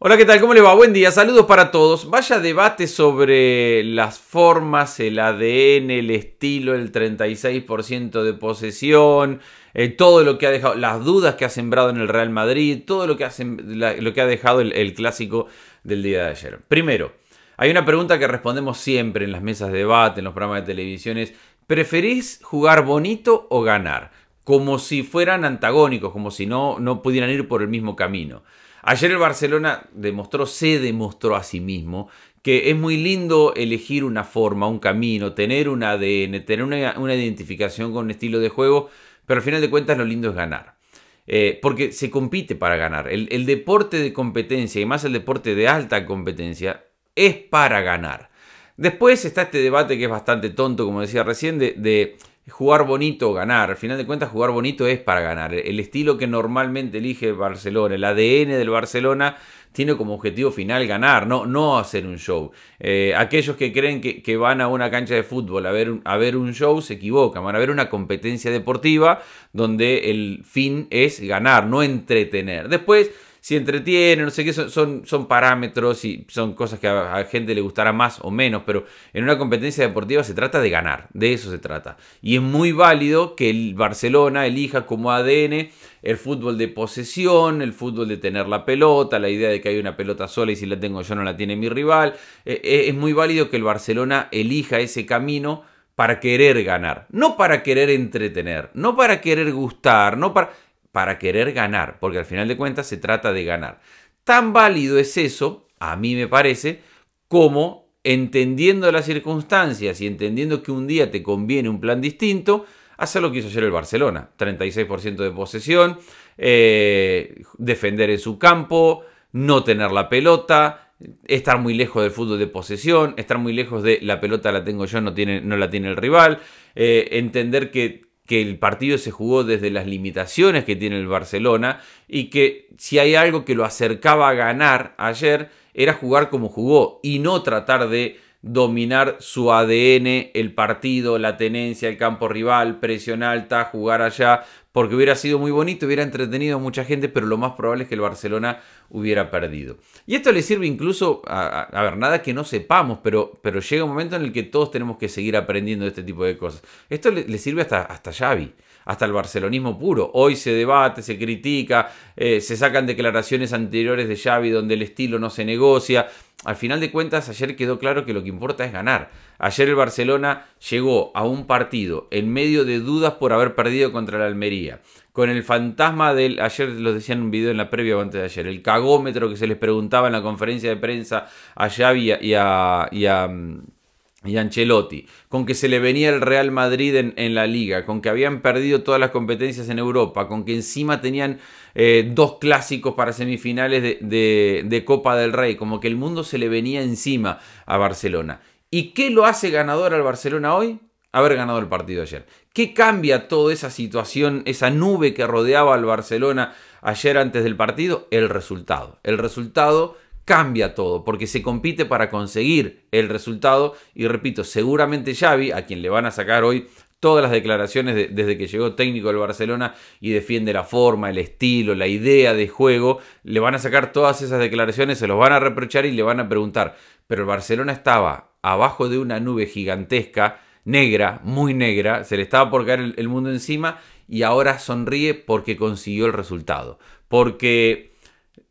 Hola, ¿qué tal? ¿Cómo le va? Buen día, saludos para todos. Vaya debate sobre las formas, el ADN, el estilo, el 36% de posesión, eh, todo lo que ha dejado, las dudas que ha sembrado en el Real Madrid, todo lo que ha, dejado el, clásico del día de ayer. Primero, hay una pregunta que respondemos siempre en las mesas de debate, en los programas de televisión, es ¿preferís jugar bonito o ganar? Como si fueran antagónicos, como si no, no pudieran ir por el mismo camino. Ayer el Barcelona demostró, se demostró a sí mismo, que es muy lindo elegir una forma, un camino, tener un ADN, tener una, identificación con un estilo de juego, pero al final de cuentas lo lindo es ganar. Eh, porque se compite para ganar. El, deporte de competencia, y más el deporte de alta competencia, es para ganar. Después está este debate que es bastante tonto, como decía recién, de jugar bonito, ganar. Al final de cuentas, jugar bonito es para ganar. El estilo que normalmente elige Barcelona, el ADN del Barcelona, tiene como objetivo final ganar, no, no hacer un show. Eh, aquellos que creen que, que, van a una cancha de fútbol a ver, a ver un show se equivocan, van a ver una competencia deportiva donde el fin es ganar, no entretener. Después si entretiene, no sé qué, son, son, parámetros y son cosas que a, la gente le gustará más o menos, pero en una competencia deportiva se trata de ganar, de eso se trata. Y es muy válido que el Barcelona elija como ADN el fútbol de posesión, el fútbol de tener la pelota, la idea de que hay una pelota sola y si la tengo yo no la tiene mi rival. Eh, eh, es muy válido que el Barcelona elija ese camino para querer ganar, no para querer entretener, no para querer gustar, no para para querer ganar, porque al final de cuentas se trata de ganar. Tan válido es eso, a mí me parece, como entendiendo las circunstancias y entendiendo que un día te conviene un plan distinto, hacer lo que hizo ayer el Barcelona. 36% de posesión, eh, defender en su campo, no tener la pelota, estar muy lejos del fútbol de posesión, estar muy lejos de la pelota la tengo yo, no, tiene, no la tiene el rival, eh, entender que que el partido se jugó desde las limitaciones que tiene el Barcelona y que si hay algo que lo acercaba a ganar ayer era jugar como jugó y no tratar de dominar su ADN, el partido, la tenencia, el campo rival, presión alta, jugar allá, porque hubiera sido muy bonito, hubiera entretenido a mucha gente, pero lo más probable es que el Barcelona hubiera perdido. Y esto le sirve incluso, a, ver, nada que no sepamos, pero, pero llega un momento en el que todos tenemos que seguir aprendiendo de este tipo de cosas. Esto le, sirve hasta, hasta Xavi hasta el barcelonismo puro. Hoy se debate, se critica, eh, se sacan declaraciones anteriores de Xavi donde el estilo no se negocia. Al final de cuentas, ayer quedó claro que lo que importa es ganar. Ayer el Barcelona llegó a un partido en medio de dudas por haber perdido contra la Almería. Con el fantasma del, ayer lo decía en un video en la previa antes de ayer, el cagómetro que se les preguntaba en la conferencia de prensa a Xavi y a mm, y Ancelotti, con que se le venía el Real Madrid en, la liga, con que habían perdido todas las competencias en Europa, con que encima tenían eh, dos clásicos para semifinales de Copa del Rey, como que el mundo se le venía encima a Barcelona. ¿Y qué lo hace ganador al Barcelona hoy? Haber ganado el partido ayer. ¿Qué cambia toda esa situación, esa nube que rodeaba al Barcelona ayer antes del partido? El resultado. El resultado cambia todo, porque se compite para conseguir el resultado. Y repito, seguramente Xavi, a quien le van a sacar hoy todas las declaraciones desde que llegó técnico del Barcelona y defiende la forma, el estilo, la idea de juego, le van a sacar todas esas declaraciones, se los van a reprochar y le van a preguntar. Pero el Barcelona estaba abajo de una nube gigantesca, negra, muy negra, se le estaba por caer el mundo encima y ahora sonríe porque consiguió el resultado. Porque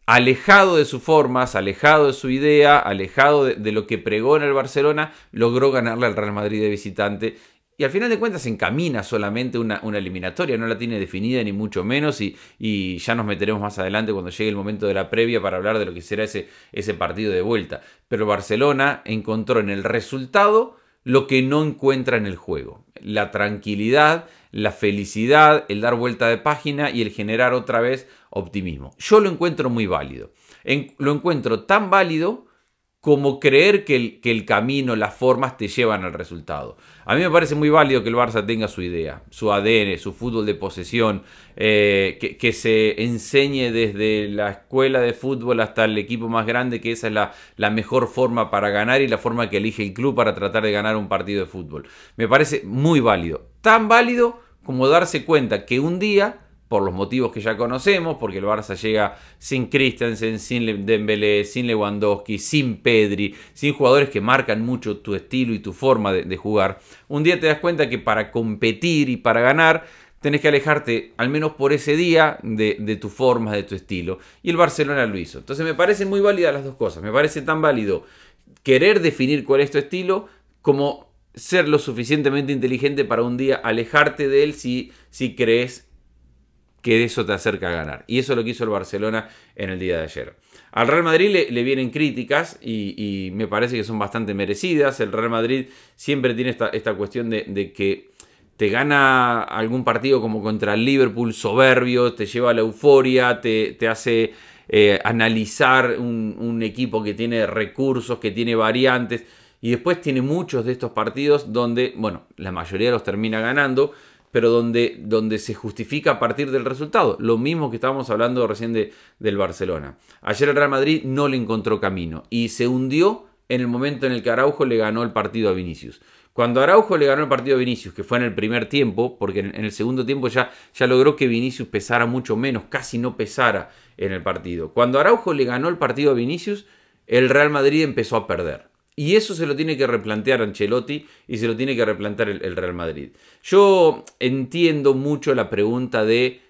alejado de sus formas, alejado de su idea, alejado de, lo que pregó en el Barcelona, logró ganarle al Real Madrid de visitante. Y al final de cuentas encamina solamente una, una eliminatoria, no la tiene definida ni mucho menos y, y, ya nos meteremos más adelante cuando llegue el momento de la previa para hablar de lo que será ese, ese partido de vuelta. Pero Barcelona encontró en el resultado lo que no encuentra en el juego. La tranquilidad, la felicidad, el dar vuelta de página y el generar otra vez optimismo. Yo lo encuentro muy válido. lo encuentro tan válido como creer que el, camino, las formas te llevan al resultado. A mí me parece muy válido que el Barça tenga su idea, su ADN, su fútbol de posesión, eh, que, se enseñe desde la escuela de fútbol hasta el equipo más grande, que esa es la, la, mejor forma para ganar y la forma que elige el club para tratar de ganar un partido de fútbol. Me parece muy válido. Tan válido como darse cuenta que un día por los motivos que ya conocemos, porque el Barça llega sin Christensen, sin Dembélé, sin Lewandowski, sin Pedri, sin jugadores que marcan mucho tu estilo y tu forma de, jugar. Un día te das cuenta que para competir y para ganar tenés que alejarte, al menos por ese día, de, tu forma, de tu estilo. Y el Barcelona lo hizo. Entonces me parecen muy válidas las dos cosas. Me parece tan válido querer definir cuál es tu estilo como ser lo suficientemente inteligente para un día alejarte de él si, si crees que eso te acerca a ganar. Y eso lo que hizo el Barcelona en el día de ayer. Al Real Madrid le, vienen críticas y, me parece que son bastante merecidas. El Real Madrid siempre tiene esta, cuestión de, que te gana algún partido como contra el Liverpool soberbio, te lleva a la euforia, te, hace eh, analizar un, un, equipo que tiene recursos, que tiene variantes, y después tiene muchos de estos partidos donde, bueno, la mayoría los termina ganando, pero donde, donde se justifica a partir del resultado. Lo mismo que estábamos hablando recién de, del Barcelona. Ayer el Real Madrid no le encontró camino y se hundió en el momento en el que Araujo le ganó el partido a Vinicius. Cuando Araujo le ganó el partido a Vinicius, que fue en el primer tiempo, porque en, el segundo tiempo ya, ya logró que Vinicius pesara mucho menos, casi no pesara en el partido. Cuando Araujo le ganó el partido a Vinicius, el Real Madrid empezó a perder. Y eso se lo tiene que replantear Ancelotti y se lo tiene que replantear el, Real Madrid. Yo entiendo mucho la pregunta de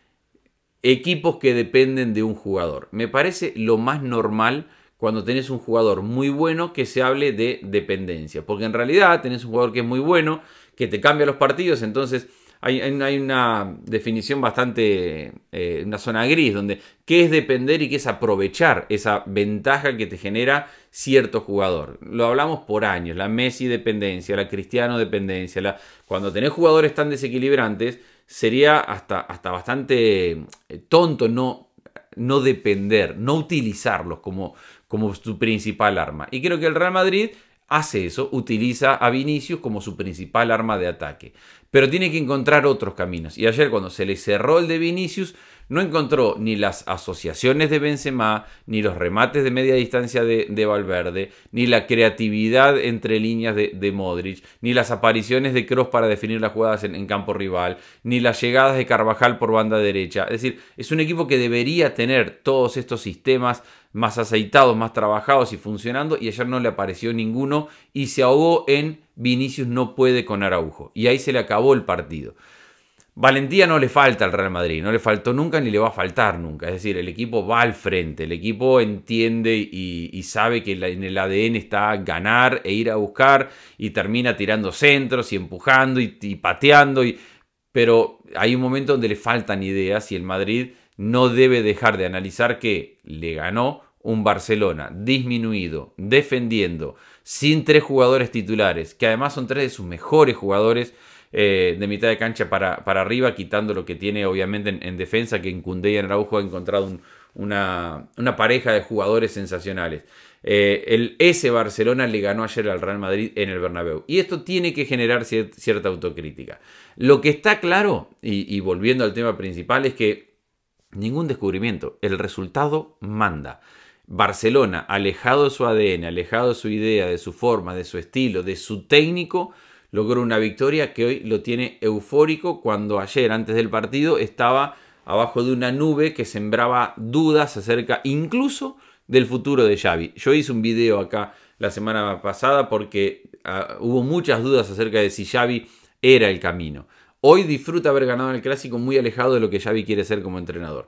equipos que dependen de un jugador. Me parece lo más normal cuando tenés un jugador muy bueno que se hable de dependencia. Porque en realidad tenés un jugador que es muy bueno, que te cambia los partidos, entonces hay, una definición bastante, eh, una zona gris, donde qué es depender y qué es aprovechar esa ventaja que te genera cierto jugador. Lo hablamos por años, la Messi dependencia, la Cristiano dependencia, la, cuando tenés jugadores tan desequilibrantes, sería hasta, bastante eh, tonto no, no depender, no utilizarlos como, como su principal arma. Y creo que el Real Madrid hace eso, utiliza a Vinicius como su principal arma de ataque. Pero tiene que encontrar otros caminos. Y ayer cuando se le cerró el de Vinicius, no encontró ni las asociaciones de Benzema, ni los remates de media distancia de, Valverde, ni la creatividad entre líneas de, Modric, ni las apariciones de Cross para definir las jugadas en, en, campo rival, ni las llegadas de Carvajal por banda derecha. Es decir, es un equipo que debería tener todos estos sistemas más aceitados, más trabajados y funcionando, y ayer no le apareció ninguno y se ahogó en Vinicius no puede con Araujo. Y ahí se le acabó el partido. Valentía no le falta al Real Madrid, no le faltó nunca ni le va a faltar nunca. Es decir, el equipo va al frente, el equipo entiende y, sabe que en el ADN está ganar e ir a buscar y termina tirando centros y empujando y, pateando. pero hay un momento donde le faltan ideas y el Madrid no debe dejar de analizar que le ganó un Barcelona disminuido, defendiendo, sin tres jugadores titulares, que además son tres de sus mejores jugadores eh, de mitad de cancha para, arriba, quitando lo que tiene obviamente en, defensa, que en Cundé y en Araujo ha encontrado una, pareja de jugadores sensacionales. Eh, el S Barcelona le ganó ayer al Real Madrid en el Bernabéu. Y esto tiene que generar cierta autocrítica. Lo que está claro, y, y volviendo al tema principal, es que ningún descubrimiento, el resultado manda. Barcelona, alejado de su ADN, alejado de su idea, de su forma, de su estilo, de su técnico, logró una victoria que hoy lo tiene eufórico cuando ayer, antes del partido, estaba abajo de una nube que sembraba dudas acerca incluso del futuro de Xavi. Yo hice un video acá la semana pasada porque ah, hubo muchas dudas acerca de si Xavi era el camino. Hoy disfruta haber ganado el clásico muy alejado de lo que Xavi quiere ser como entrenador.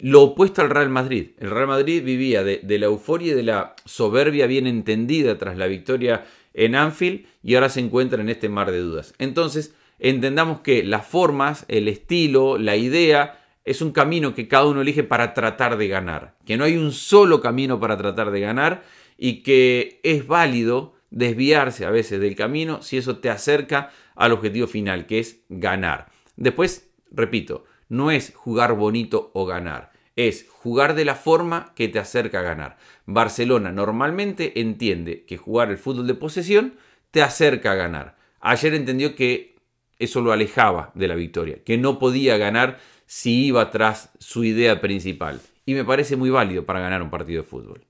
Lo opuesto al Real Madrid. El Real Madrid vivía de, de la euforia y de la soberbia bien entendida tras la victoria en Anfield y ahora se encuentra en este mar de dudas. Entonces, entendamos que las formas, el estilo, la idea, es un camino que cada uno elige para tratar de ganar, que no hay un solo camino para tratar de ganar y que es válido desviarse a veces del camino si eso te acerca al objetivo final, que es ganar. Después, repito, no es jugar bonito o ganar, es jugar de la forma que te acerca a ganar. Barcelona normalmente entiende que jugar el fútbol de posesión te acerca a ganar. Ayer entendió que eso lo alejaba de la victoria, que no podía ganar si iba tras su idea principal. Y me parece muy válido para ganar un partido de fútbol.